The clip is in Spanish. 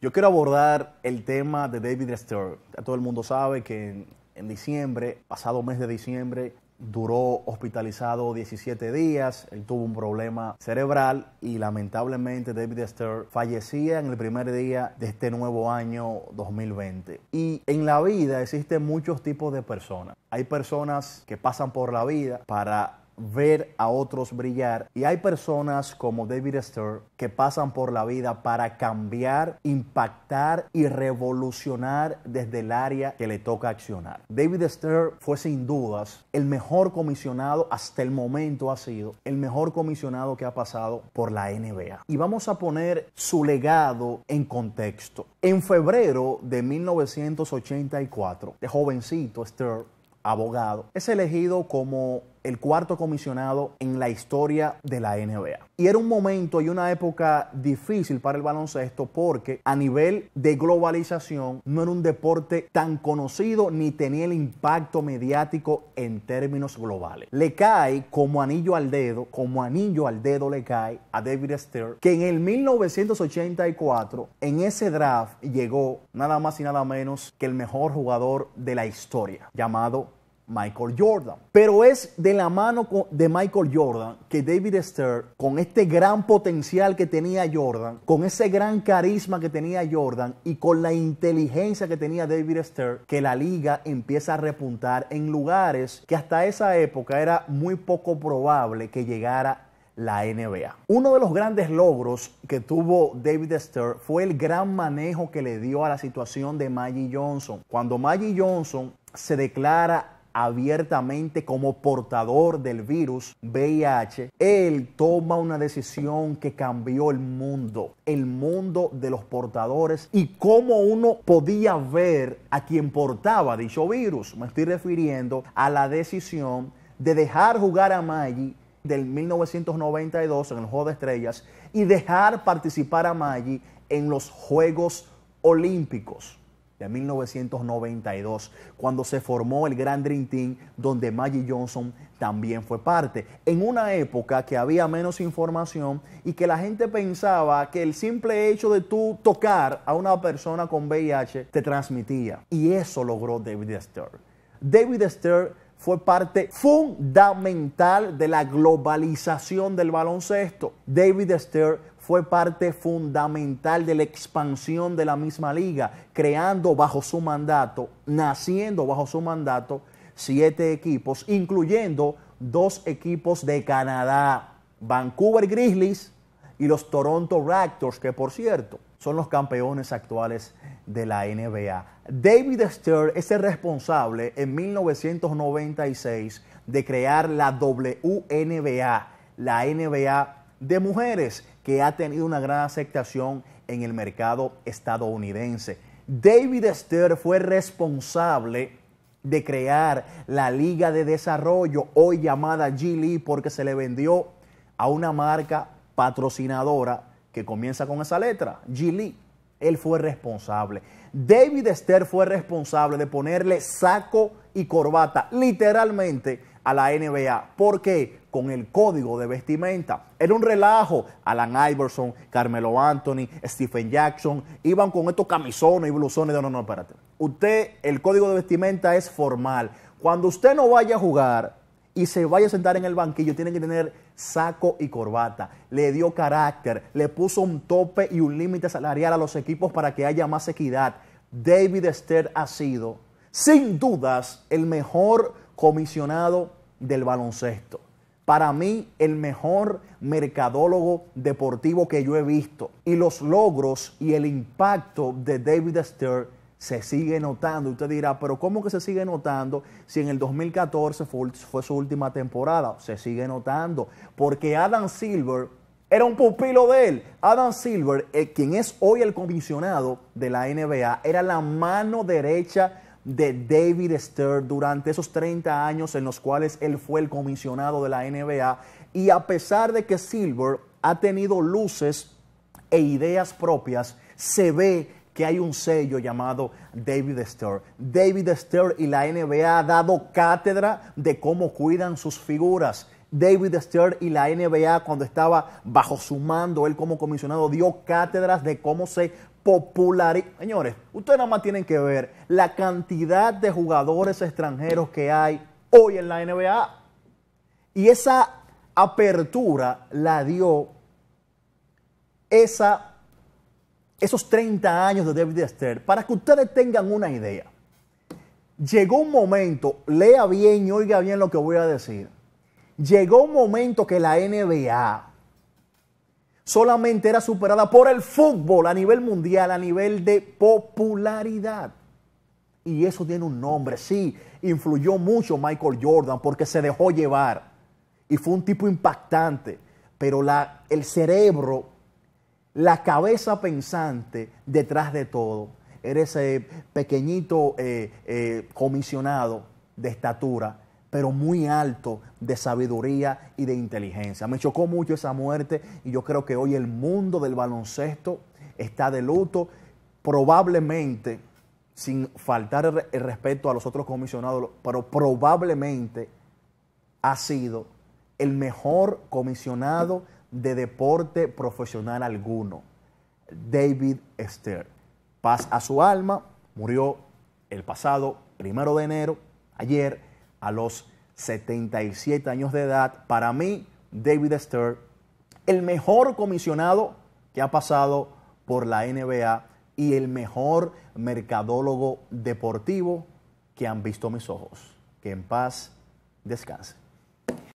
Yo quiero abordar el tema de David Stern. todo el mundo sabe que en, diciembre, pasado mes de diciembre, duró hospitalizado 17 días. Él tuvo un problema cerebral y lamentablemente David Stern fallecía en el primer día de este nuevo año 2020. Y en la vida existen muchos tipos de personas. Hay personas que pasan por la vida para ver a otros brillar. Y hay personas como David Stern que pasan por la vida para cambiar, impactar y revolucionar desde el área que le toca accionar. David Stern fue sin dudas el mejor comisionado hasta el momento ha sido el mejor comisionado que ha pasado por la NBA. Y vamos a poner su legado en contexto. En febrero de 1984, de jovencito Stern abogado, es elegido como el cuarto comisionado en la historia de la NBA. Y era un momento y una época difícil para el baloncesto porque a nivel de globalización no era un deporte tan conocido ni tenía el impacto mediático en términos globales. Le cae como anillo al dedo, como anillo al dedo le cae a David Stern, que en el 1984, en ese draft, llegó nada más y nada menos que el mejor jugador de la historia, llamado Michael Jordan. Pero es de la mano de Michael Jordan que David Stern, con este gran potencial que tenía Jordan, con ese gran carisma que tenía Jordan y con la inteligencia que tenía David Stern, que la liga empieza a repuntar en lugares que hasta esa época era muy poco probable que llegara la NBA. Uno de los grandes logros que tuvo David Stern fue el gran manejo que le dio a la situación de Maggie Johnson. Cuando Maggie Johnson se declara abiertamente como portador del virus VIH, él toma una decisión que cambió el mundo, el mundo de los portadores y cómo uno podía ver a quien portaba dicho virus. Me estoy refiriendo a la decisión de dejar jugar a Maggi del 1992 en el Juego de Estrellas y dejar participar a Maggi en los Juegos Olímpicos de 1992, cuando se formó el Grand Dream Team, donde Maggie Johnson también fue parte. En una época que había menos información y que la gente pensaba que el simple hecho de tú tocar a una persona con VIH te transmitía. Y eso logró David Esther. David Esther fue parte fundamental de la globalización del baloncesto. David Esther fue parte fundamental de la expansión de la misma liga, creando bajo su mandato, naciendo bajo su mandato, siete equipos, incluyendo dos equipos de Canadá, Vancouver Grizzlies y los Toronto Raptors, que por cierto son los campeones actuales de la NBA. David Stern es el responsable en 1996 de crear la WNBA, la NBA de mujeres, que ha tenido una gran aceptación en el mercado estadounidense. David Stern fue responsable de crear la Liga de Desarrollo, hoy llamada g porque se le vendió a una marca patrocinadora que comienza con esa letra, G-League. Él fue responsable. David Esther fue responsable de ponerle saco y corbata, literalmente, a la NBA. ¿Por qué? Con el código de vestimenta. Era un relajo. Alan Iverson, Carmelo Anthony, Stephen Jackson, iban con estos camisones y blusones. de no, no, espérate. Usted, el código de vestimenta es formal. Cuando usted no vaya a jugar, y se vaya a sentar en el banquillo, tiene que tener saco y corbata. Le dio carácter, le puso un tope y un límite salarial a los equipos para que haya más equidad. David Stern ha sido, sin dudas, el mejor comisionado del baloncesto. Para mí, el mejor mercadólogo deportivo que yo he visto. Y los logros y el impacto de David Stern se sigue notando. Usted dirá, pero ¿cómo que se sigue notando si en el 2014 fue, su última temporada? Se sigue notando, porque Adam Silver era un pupilo de él. Adam Silver, eh, quien es hoy el comisionado de la NBA, era la mano derecha de David Stern durante esos 30 años en los cuales él fue el comisionado de la NBA. Y a pesar de que Silver ha tenido luces e ideas propias, se ve que hay un sello llamado David Stern. David Stern y la NBA ha dado cátedra de cómo cuidan sus figuras David Stern y la NBA cuando estaba bajo su mando, él como comisionado dio cátedras de cómo se popularizó Señores, ustedes nada más tienen que ver la cantidad de jugadores extranjeros que hay hoy en la NBA. Y esa apertura la dio esos 30 años de David Stern. Para que ustedes tengan una idea, llegó un momento, lea bien y oiga bien lo que voy a decir llegó un momento que la NBA solamente era superada por el fútbol a nivel mundial, a nivel de popularidad. Y eso tiene un nombre, sí, influyó mucho Michael Jordan porque se dejó llevar y fue un tipo impactante, pero la, el cerebro, la cabeza pensante detrás de todo, era ese pequeñito eh, eh, comisionado de estatura pero muy alto de sabiduría y de inteligencia. Me chocó mucho esa muerte y yo creo que hoy el mundo del baloncesto está de luto, probablemente, sin faltar el respeto a los otros comisionados, pero probablemente ha sido el mejor comisionado de deporte profesional alguno, David Stern. Paz a su alma, murió el pasado primero de enero, ayer, a los 77 años de edad. Para mí, David Stern, el mejor comisionado que ha pasado por la NBA y el mejor mercadólogo deportivo que han visto mis ojos. Que en paz descanse.